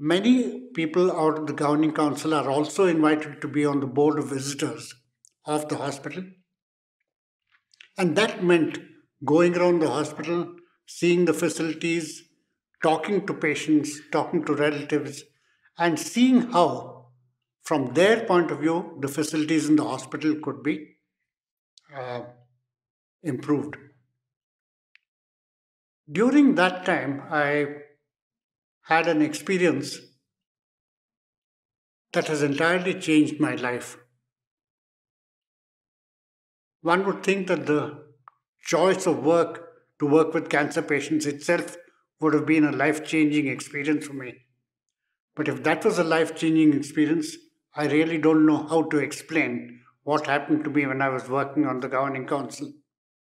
many people out of the governing council are also invited to be on the board of visitors of the hospital. And that meant going around the hospital, seeing the facilities, talking to patients, talking to relatives, and seeing how, from their point of view, the facilities in the hospital could be uh, improved. During that time, I had an experience that has entirely changed my life. One would think that the choice of work to work with cancer patients itself would have been a life changing experience for me. But if that was a life changing experience, I really don't know how to explain what happened to me when I was working on the governing council.